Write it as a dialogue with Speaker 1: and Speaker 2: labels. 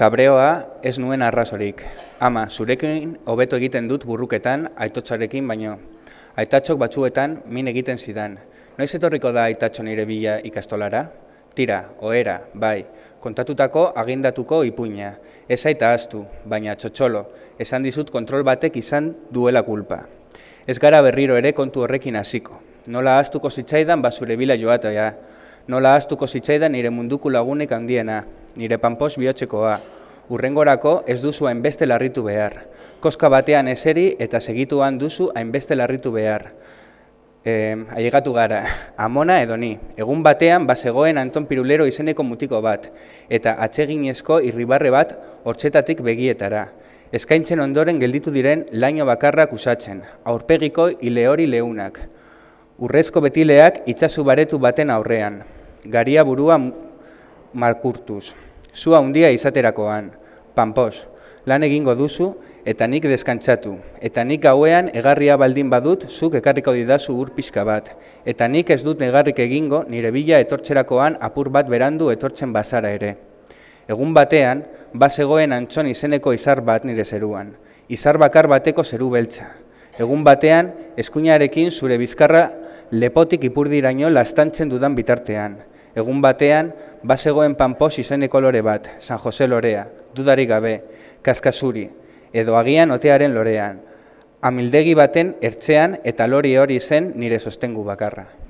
Speaker 1: Kabreoa ez nuen arrazorik. Ama, zurekin hobeto egiten dut burruketan aitotxarekin baino. Aitatxok batzuetan min egiten zidan. Noiz etorriko da aitatxo nire bila ikastolara? Tira, oera, bai, kontatutako agindatuko ipuina. Ez aita astu, baina txotxolo, esan dizut kontrol batek izan duela kulpa. Ez gara berriro ere kontu horrekin hasiko. Nola astuko zitzaidan bazure bila joatea. Nola astuko zitzaidan nire munduku lagunek handiena nire panpos bihotxekoa. Urrengorako ez duzu hainbeste larritu behar. Koska batean eseri eta segituan duzu hainbeste larritu behar. E, Aiegatu gara, amona edo ni. Egun batean bazegoen Anton Pirulero izeneko mutiko bat, eta atseginezko irribarre bat hortzetatik begietara. Eskaintzen ondoren gelditu diren laino bakarrak usatzen, aurpegiko ile hori leunak. Urrezko betileak itsasu baretu baten aurrean. Garia burua malkurtuz. Zua handia izaterakoan, panpoz, lan egingo duzu eta nik deskantzatu. Eta nik gauean egarria baldin badut zuk ekarriko didazu urpizka bat. Eta nik ez dut negarrik egingo nire bila etortzerakoan apur bat berandu etortzen bazara ere. Egun batean, bazegoen antson izeneko izar bat nire zeruan. Izar bakar bateko zeru beltza. Egun batean, eskuinarekin zure bizkarra lepotik ipurdiraino lastantzen dudan bitartean egun batean, bazegoen panpos izeneko lore bat, San Jose lorea, dudari gabe, kaskasuri, edo agian otearen lorean. Amildegi baten ertzean eta lori hori zen nire sostengu bakarra.